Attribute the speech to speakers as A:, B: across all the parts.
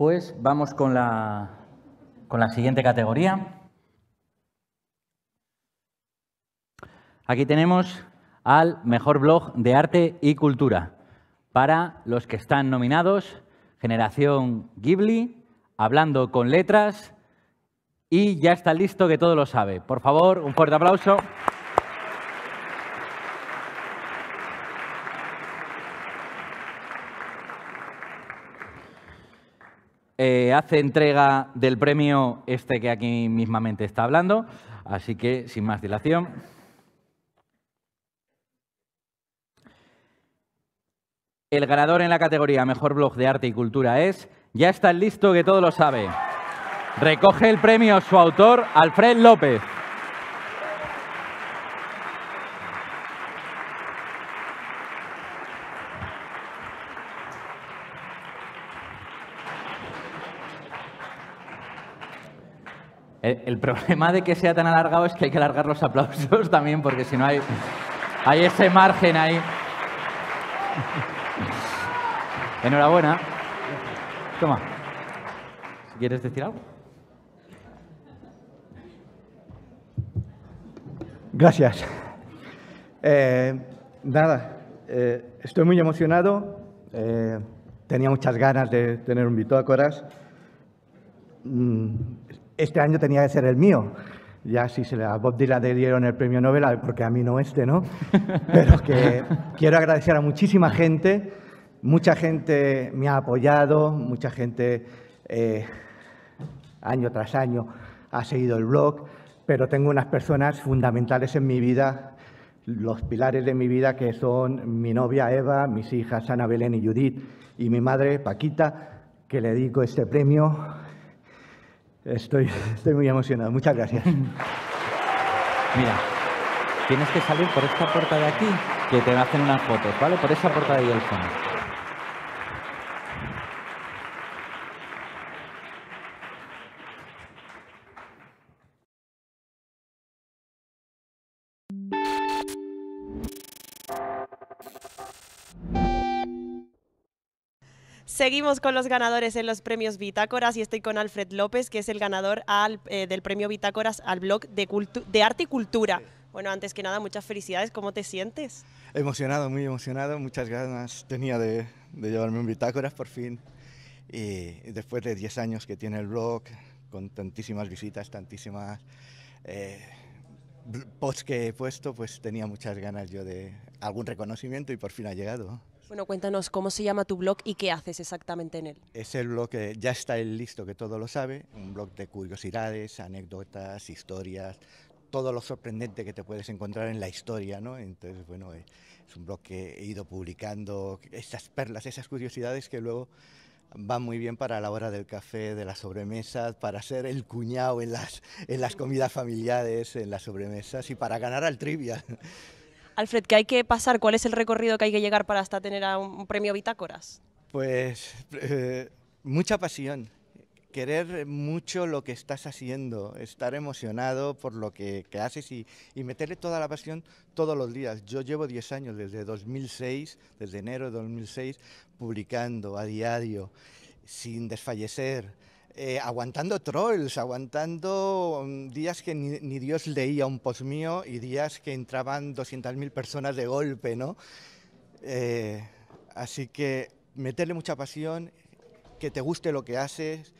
A: Pues vamos con la, con la siguiente categoría. Aquí tenemos al mejor blog de arte y cultura para los que están nominados Generación Ghibli, Hablando con Letras y ya está listo que todo lo sabe. Por favor, un fuerte aplauso. Eh, hace entrega del premio este que aquí mismamente está hablando. Así que, sin más dilación. El ganador en la categoría Mejor Blog de Arte y Cultura es Ya está listo que todo lo sabe. Recoge el premio su autor, Alfred López. El, problema de que sea tan alargado es que hay que alargar los aplausos también, porque si no hay, hay ese margen ahí. Enhorabuena.
B: Toma. quieres decir algo. Gracias. Eh, nada, eh, estoy muy emocionado. Eh, tenía muchas ganas de tener un Vito a Coras. Mm, este año tenía que ser el mío. Ya si se le, a Bob Dylan le dieron el premio Nobel, porque a mí no este, ¿no? Pero que quiero agradecer a muchísima gente. Mucha gente me ha apoyado, mucha gente eh, año tras año ha seguido el blog, pero tengo unas personas fundamentales en mi vida, los pilares de mi vida, que son mi novia Eva, mis hijas Ana Belén y Judith, y mi madre Paquita, que le dedico este premio Estoy, muy emocionado. Muchas gracias. Mira, tienes que salir por esta puerta de aquí,
A: que te hacen una foto, ¿vale? Por esa puerta de ahí al fondo.
C: Seguimos con los ganadores en los premios Bitácoras y estoy con Alfred López, que es el ganador eh, del premio Bitácoras al blog de, de arte y cultura. Bueno, antes que nada, muchas felicidades. ¿Cómo te sientes?
B: Emocionado, muy emocionado. Muchas ganas tenía de, llevarme un Bitácoras por fin. Y después de 10 años que tiene el blog, con tantísimas visitas, tantísimas... Eh, post que he puesto, pues tenía muchas ganas yo de algún reconocimiento y por fin ha llegado.
C: Bueno, cuéntanos cómo se llama tu blog y qué haces exactamente en él.
B: Es el blog que ya está el listo que todo lo sabe, un blog de curiosidades, anécdotas, historias, todo lo sorprendente que te puedes encontrar en la historia, ¿no? Entonces, bueno, eh, es un blog que he ido publicando, esas perlas, esas curiosidades que luego va muy bien para la hora del café, de las sobremesas, para ser el cuñado en las, comidas familiares, en las sobremesas y para ganar al trivia.
C: Alfred, ¿qué hay que pasar? ¿Cuál es el recorrido que hay que llegar para hasta tener un premio Bitácoras?
B: Pues eh, mucha pasión, querer mucho lo que estás haciendo, estar emocionado por lo que, haces y, meterle toda la pasión todos los días. Yo llevo 10 años, desde 2006, desde enero de 2006, publicando a diario, sin desfallecer. Eh, aguantando trolls, aguantando mm, días que ni, Dios leía un post mío y días que entraban 200.000 personas de golpe, ¿no? Eh, así que meterle mucha pasión, que te guste lo que haces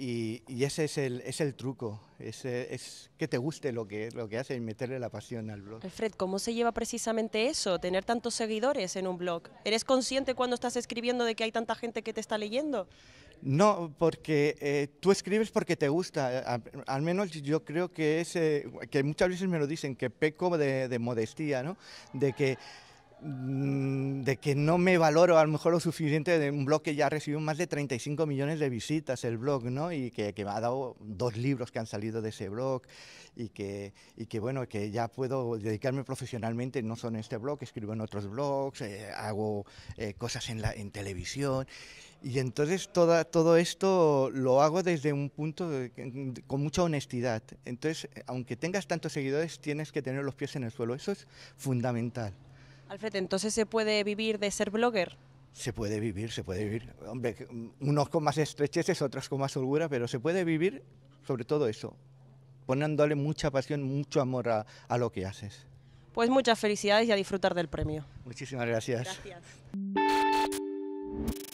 B: y, ese es el, es el truco, es, es, que te guste lo que, lo que haces y meterle la pasión al blog.
C: Fred, ¿cómo se lleva precisamente eso, tener tantos seguidores en un blog? ¿Eres consciente cuando estás escribiendo de que hay tanta gente que te está leyendo?
B: No, porque eh, tú escribes porque te gusta. Al, menos yo creo que es, que muchas veces me lo dicen, que peco de, de modestía, ¿no? De que Mm, de que no me valoro a lo mejor lo suficiente de un blog que ya ha recibido más de 35 millones de visitas el blog, ¿no? Y que, que me ha dado dos libros que han salido de ese blog y que, y que bueno, que ya puedo dedicarme profesionalmente, no solo en este blog, escribo en otros blogs, eh, hago eh, cosas en, la, en televisión. Y entonces toda, todo esto lo hago desde un punto con mucha honestidad. Entonces, aunque tengas tantos seguidores, tienes que tener los pies en el suelo. Eso es fundamental.
C: Alfred, ¿entonces se puede vivir de ser blogger?
B: Se puede vivir, se puede vivir. Hombre, unos con más estrecheces, otros con más holgura, pero se puede vivir sobre todo eso, poniéndole mucha pasión, mucho amor a, a lo que haces.
C: Pues muchas felicidades y a disfrutar del premio.
B: Muchísimas gracias.
C: Gracias.